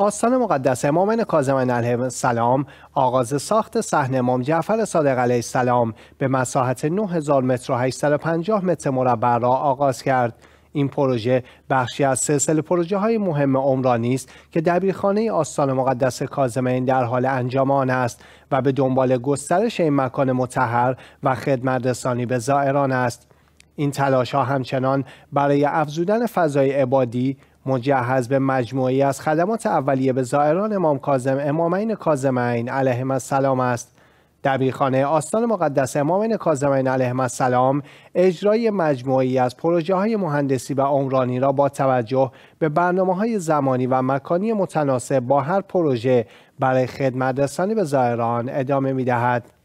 آستان مقدس امامن کاظم علیه السلام آغاز ساخت صحن امام جعفر صادق علیه السلام به مساحت 9000 متر و 850 متر مربع را آغاز کرد. این پروژه بخشی از سلسله پروژه های مهم عمرانی است که دبیرخانه آستان مقدس کاظمین در حال انجام آن است و به دنبال گسترش این مکان متحر و خدمت رسانی به زائران است. این تلاش ها همچنان برای افزودن فضای عبادی، مجهز به مجموعی از خدمات اولیه به زائران امام کازم امامین کازمین علیهم السلام است دبیرخانه آستان مقدس امامین کازمین علیهم السلام اجرای مجموعی از پروژه های مهندسی و عمرانی را با توجه به برنامه های زمانی و مکانی متناسب با هر پروژه برای خدمت رسانی به زائران ادامه می دهد.